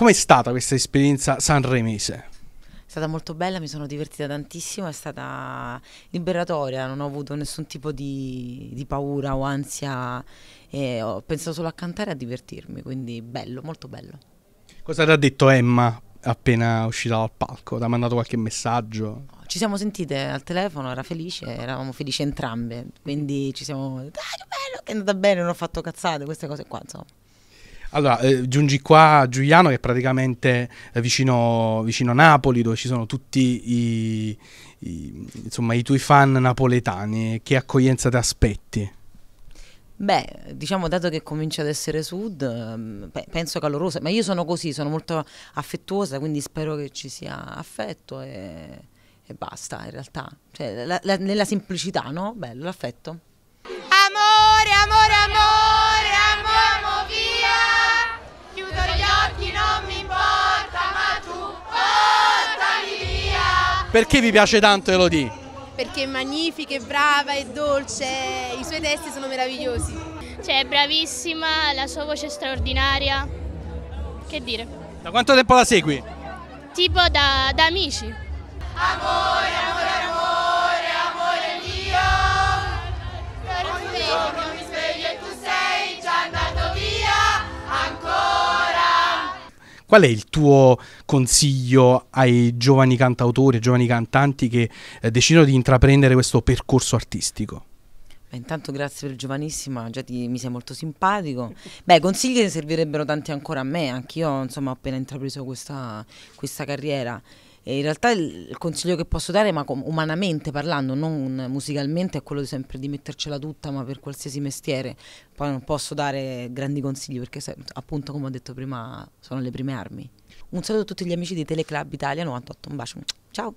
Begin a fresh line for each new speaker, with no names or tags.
Com'è stata questa esperienza sanremese? È
stata molto bella, mi sono divertita tantissimo, è stata liberatoria, non ho avuto nessun tipo di, di paura o ansia, eh, ho pensato solo a cantare e a divertirmi, quindi bello, molto bello.
Cosa ti ha detto Emma appena uscita dal palco? Ti ha mandato qualche messaggio?
Ci siamo sentite al telefono, era felice, eravamo felici entrambe, quindi ci siamo... Dai, che bello, che è andata bene, non ho fatto cazzate, queste cose qua, insomma.
Allora, eh, giungi qua a Giuliano, che è praticamente eh, vicino, vicino, a Napoli, dove ci sono tutti i, i, insomma, i tuoi fan napoletani. Che accoglienza ti aspetti?
Beh, diciamo, dato che comincia ad essere sud, ehm, penso calorosa, ma io sono così, sono molto affettuosa, quindi spero che ci sia affetto e, e basta, in realtà. Cioè, la, la, nella semplicità, no? Bello, l'affetto. Amore, amore, amore!
Perché vi piace tanto Elodie?
Perché è magnifica, è brava, è dolce, i suoi testi sono meravigliosi. Cioè è bravissima, la sua voce è straordinaria, che dire.
Da quanto tempo la segui?
Tipo da, da amici. Amore!
Qual è il tuo consiglio ai giovani cantautori, ai giovani cantanti che eh, decidono di intraprendere questo percorso artistico?
Beh, intanto grazie per giovanissima, già ti, mi sei molto simpatico. Beh, consigli ne servirebbero tanti ancora a me, anch'io insomma ho appena intrapreso questa, questa carriera. E in realtà il consiglio che posso dare, ma umanamente parlando, non musicalmente, è quello di sempre di mettercela tutta, ma per qualsiasi mestiere. Poi non posso dare grandi consigli perché, appunto, come ho detto prima, sono le prime armi. Un saluto a tutti gli amici di Teleclub Italia 98, un bacio. Ciao!